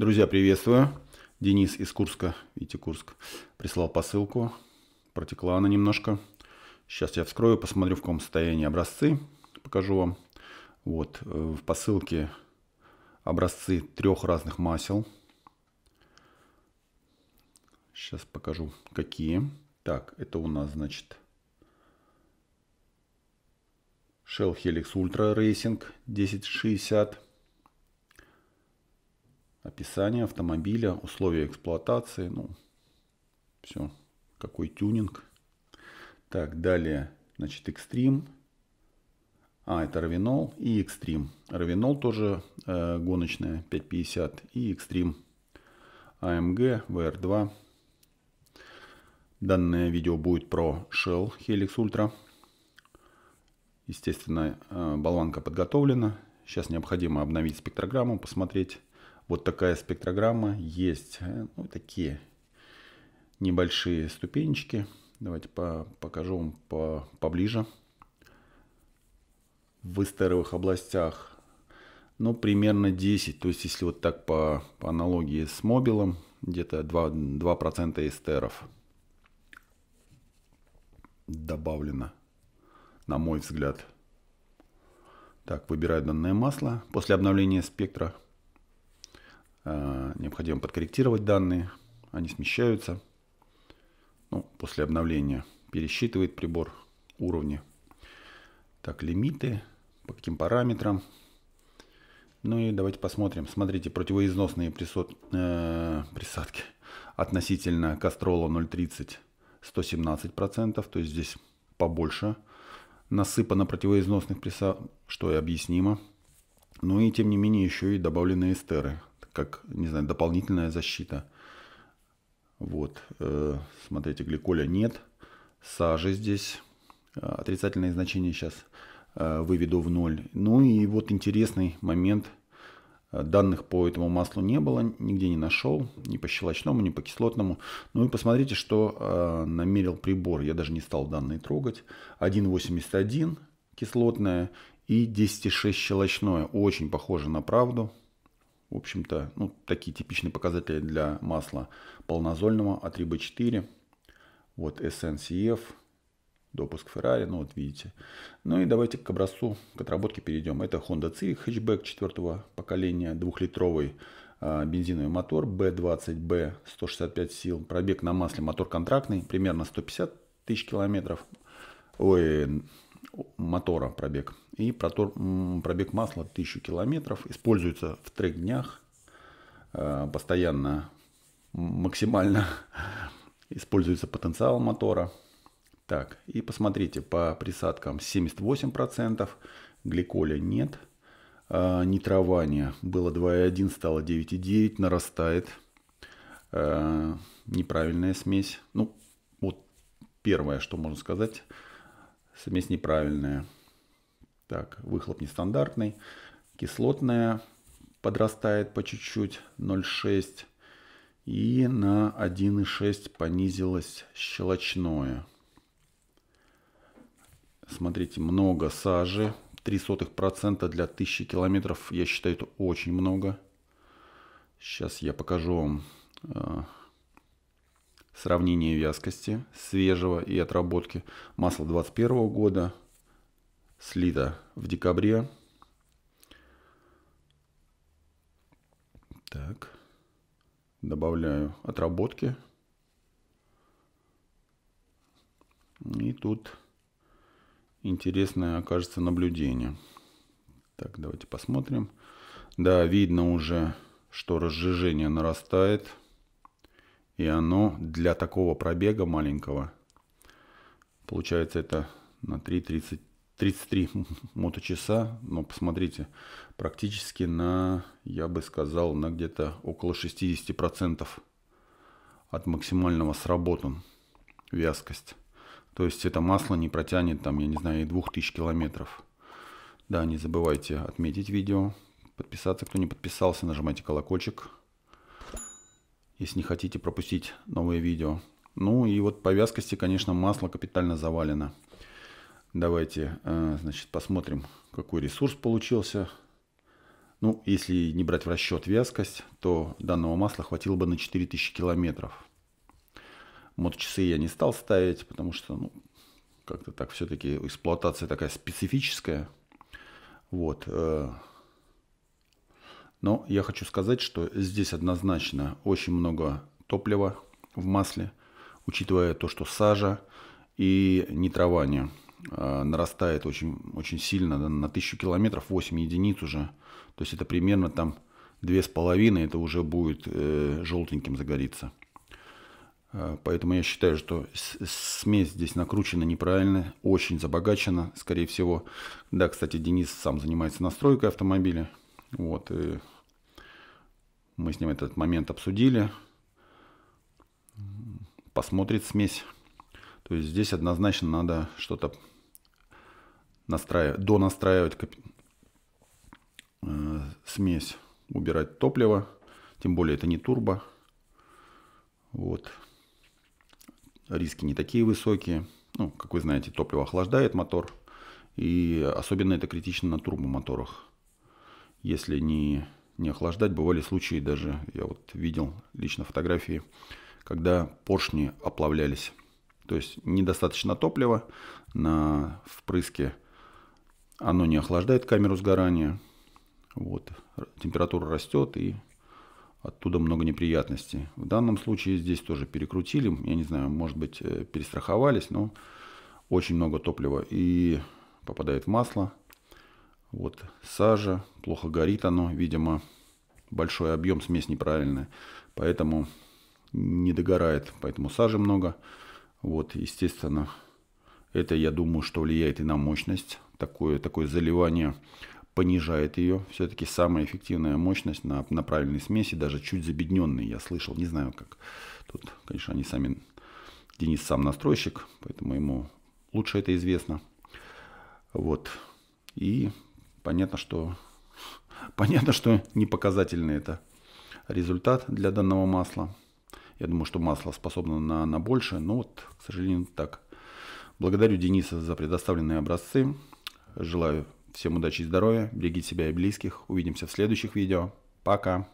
Друзья, приветствую. Денис из Курска, видите, Курск, прислал посылку. Протекла она немножко. Сейчас я вскрою, посмотрю, в каком состоянии образцы. Покажу вам. Вот, э, в посылке образцы трех разных масел. Сейчас покажу, какие. Так, это у нас, значит, Shell Helix Ultra Racing 1060 описание автомобиля, условия эксплуатации, ну, все, какой тюнинг. Так, далее, значит, экстрим, А, это Равинол и экстрим, Равинол тоже э, гоночная, 550 и экстрим AMG, а VR2. Данное видео будет про Shell Helix Ultra. Естественно, э, болванка подготовлена. Сейчас необходимо обновить спектрограмму, посмотреть, вот такая спектрограмма есть. Э, ну, такие небольшие ступенечки. Давайте по, покажу вам по, поближе. В эстеровых областях ну, примерно 10. То есть, если вот так по, по аналогии с мобилом, где-то 2%, 2 эстеров добавлено, на мой взгляд. Так, выбираю данное масло. После обновления спектра Э, необходимо подкорректировать данные, они смещаются. Ну, после обновления пересчитывает прибор уровни. Так, лимиты, по каким параметрам. Ну и давайте посмотрим. Смотрите, противоизносные присот, э, присадки относительно Кастрола 0.30 117%, то есть здесь побольше насыпано противоизносных присадок, что и объяснимо. Ну и тем не менее еще и добавлены эстеры как, не знаю, дополнительная защита. Вот, э, смотрите, гликоля нет, сажи здесь, э, отрицательные значения сейчас э, выведу в ноль. Ну и вот интересный момент, данных по этому маслу не было, нигде не нашел, ни по щелочному, ни по кислотному. Ну и посмотрите, что намерил прибор, я даже не стал данные трогать. 1,81 кислотное и 10,6 щелочное, очень похоже на правду. В общем-то, ну, такие типичные показатели для масла полнозольного А3Б4. Вот SNCF, допуск Ferrari, ну вот видите. Ну и давайте к образцу, к отработке перейдем. Это Honda Civic, Hatchback четвертого поколения, двухлитровый а, бензиновый мотор B20B, 165 сил, пробег на масле, мотор контрактный, примерно 150 тысяч километров. Ой, мотора пробег и протор, пробег масла 1000 километров. Используется в трех днях э, постоянно, максимально используется потенциал мотора. Так, и посмотрите, по присадкам 78%, гликоля нет, а, нитрование было 2,1, стало 9,9, нарастает. Э, неправильная смесь. Ну, вот первое, что можно сказать, смесь неправильная. Так, выхлоп нестандартный. Кислотная подрастает по чуть-чуть 0,6. И на 1,6 понизилось щелочное. Смотрите, много сажи. 0,03% для 1000 километров, я считаю, это очень много. Сейчас я покажу вам э, сравнение вязкости свежего и отработки масла 21 года слита в декабре. Так. Добавляю отработки. И тут интересное окажется наблюдение. Так, давайте посмотрим. Да, видно уже, что разжижение нарастает. И оно для такого пробега маленького, получается это на 3,30 33 моточаса, но посмотрите, практически на, я бы сказал, на где-то около 60% от максимального сработан вязкость. То есть это масло не протянет там, я не знаю, и 2000 километров. Да, не забывайте отметить видео, подписаться, кто не подписался, нажимайте колокольчик, если не хотите пропустить новые видео. Ну и вот по вязкости, конечно, масло капитально завалено. Давайте, э, значит, посмотрим, какой ресурс получился. Ну, если не брать в расчет вязкость, то данного масла хватило бы на 4000 километров. Моточасы я не стал ставить, потому что, ну, как-то так все-таки эксплуатация такая специфическая. Вот. Э. Но я хочу сказать, что здесь однозначно очень много топлива в масле, учитывая то, что сажа и нитрование – Э, нарастает очень, очень сильно, на 1000 километров 8 единиц уже. То есть это примерно там 2,5, это уже будет э, желтеньким загорится. Э, поэтому я считаю, что смесь здесь накручена неправильно, очень забогачена, скорее всего. Да, кстати, Денис сам занимается настройкой автомобиля. Вот, и э, мы с ним этот момент обсудили. Посмотрит смесь. То есть здесь однозначно надо что-то настраивать, донастраивать кап... э, смесь, убирать топливо. Тем более это не турбо. Вот. Риски не такие высокие. Ну, как вы знаете, топливо охлаждает мотор. И особенно это критично на турбомоторах. Если не, не охлаждать, бывали случаи даже, я вот видел лично фотографии, когда поршни оплавлялись. То есть недостаточно топлива на впрыске. Оно не охлаждает камеру сгорания. Вот. Температура растет и оттуда много неприятностей. В данном случае здесь тоже перекрутили. Я не знаю, может быть э, перестраховались, но очень много топлива. И попадает в масло. Вот сажа, плохо горит оно, видимо, большой объем, смесь неправильная, поэтому не догорает, поэтому сажи много. Вот, естественно, это, я думаю, что влияет и на мощность. Такое, такое заливание понижает ее. Все-таки самая эффективная мощность на, на правильной смеси, даже чуть забедненной, я слышал. Не знаю, как. Тут, конечно, они сами... Денис сам настройщик, поэтому ему лучше это известно. Вот. И понятно, что понятно, что не показательный это результат для данного масла. Я думаю, что масло способно на, на больше, но вот, к сожалению, так. Благодарю Дениса за предоставленные образцы. Желаю всем удачи и здоровья. Берегите себя и близких. Увидимся в следующих видео. Пока.